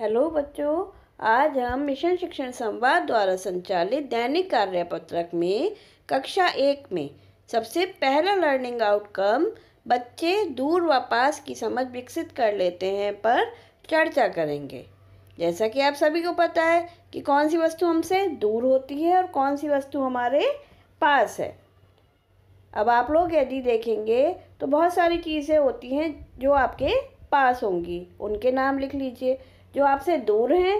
hello बच्चों आज हम मिशन शिक्षण संवाद द्वारा संचालित दैनिक कार्यपत्रक में कक्षा एक में सबसे पहला लर्निंग आउटकम बच्चे दूर व पास की समझ विकसित कर लेते हैं पर चर्चा करेंगे जैसा कि आप सभी को पता है कि कौन सी वस्तु हमसे दूर होती है और कौन सी वस्तु हमारे पास है अब आप लोग यदि देखेंगे तो बहुत सारी चीज़ें होती हैं जो आपके पास होंगी उनके नाम लिख लीजिए जो आपसे दूर हैं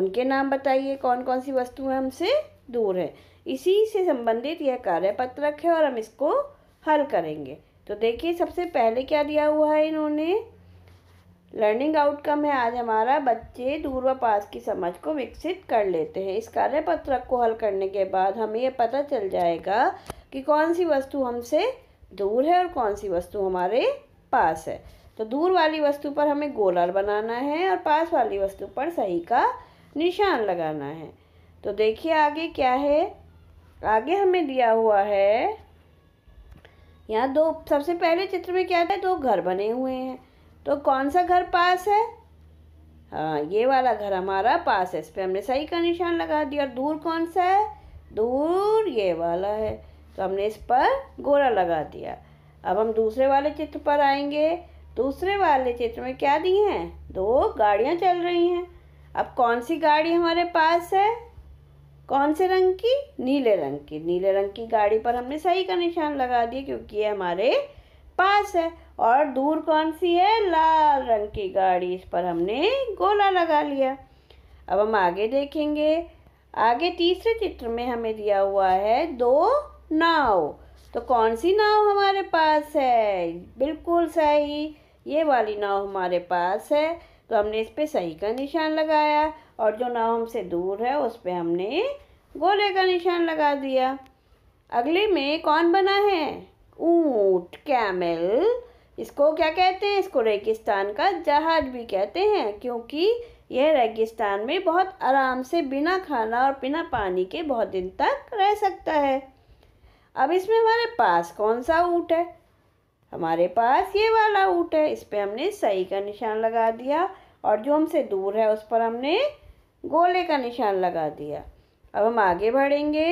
उनके नाम बताइए कौन कौन सी वस्तुएं हमसे दूर है इसी से संबंधित यह कार्यपत्रक है और हम इसको हल करेंगे तो देखिए सबसे पहले क्या दिया हुआ है इन्होंने लर्निंग आउटकम है आज हमारा बच्चे दूर व पास की समझ को विकसित कर लेते हैं इस कार्यपत्रक को हल करने के बाद हमें यह पता चल जाएगा कि कौन सी वस्तु हमसे दूर है और कौन सी वस्तु हमारे पास है तो दूर वाली वस्तु पर हमें गोलर बनाना है और पास वाली वस्तु पर सही का निशान लगाना है तो देखिए आगे क्या है आगे हमें दिया हुआ है यहाँ दो सबसे पहले चित्र में क्या है दो घर बने हुए हैं तो कौन सा घर पास है हाँ ये वाला घर हमारा पास है इस पर हमने सही का निशान लगा दिया और दूर कौन सा है दूर ये वाला है तो हमने इस पर गोरा लगा दिया अब हम दूसरे वाले चित्र पर आएंगे दूसरे वाले चित्र में क्या दिए हैं दो गाड़ियाँ चल रही हैं अब कौन सी गाड़ी हमारे पास है कौन से रंग की नीले रंग की नीले रंग की गाड़ी पर हमने सही का निशान लगा दिया क्योंकि ये हमारे पास है और दूर कौन सी है लाल रंग की गाड़ी इस पर हमने गोला लगा लिया अब हम आगे देखेंगे आगे तीसरे चित्र में हमें दिया हुआ है दो नाव तो कौन सी नाव हमारे पास है बिल्कुल सही ये वाली नाव हमारे पास है तो हमने इस पर सही का निशान लगाया और जो नाव हमसे दूर है उस पर हमने गोले का निशान लगा दिया अगले में कौन बना है ऊँट कैमल इसको क्या कहते हैं इसको रेगिस्तान का जहाज भी कहते हैं क्योंकि यह रेगिस्तान में बहुत आराम से बिना खाना और बिना पानी के बहुत दिन तक रह सकता है अब इसमें हमारे पास कौन सा ऊँट है हमारे पास ये वाला ऊँट है इस पर हमने सही का निशान लगा दिया और जो हमसे दूर है उस पर हमने गोले का निशान लगा दिया अब हम आगे बढ़ेंगे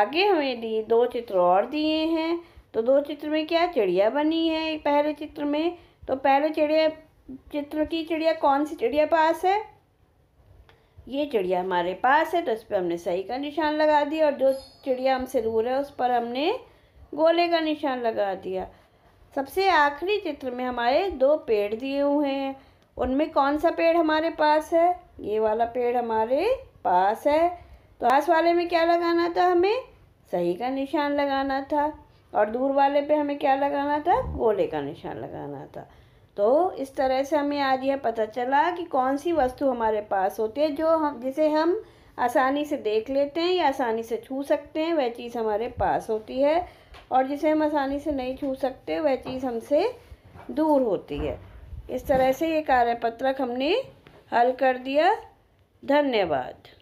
आगे हमें दिए दो चित्र और दिए हैं तो दो चित्र में क्या चिड़िया बनी है पहले चित्र में तो पहले चिड़िया चित्र की चिड़िया कौन सी चिड़िया पास है ये चिड़िया हमारे पास है तो इस पर हमने सही का निशान लगा दिया और जो चिड़िया हमसे दूर है उस पर हमने गोले का निशान लगा दिया सबसे आखिरी चित्र में हमारे दो पेड़ दिए हुए हैं उनमें कौन सा पेड़ हमारे पास है ये वाला पेड़ हमारे पास है तो पास वाले में क्या लगाना था हमें सही का निशान लगाना था और दूर वाले पे हमें क्या लगाना था गोले का निशान लगाना था तो इस तरह से हमें आज यह पता चला कि कौन सी वस्तु हमारे पास होती है जो हम जिसे हम आसानी से देख लेते हैं या आसानी से छू सकते हैं वह चीज़ हमारे पास होती है और जिसे हम आसानी से नहीं छू सकते वह चीज़ हमसे दूर होती है इस तरह से ये कार्यपत्रक हमने हल कर दिया धन्यवाद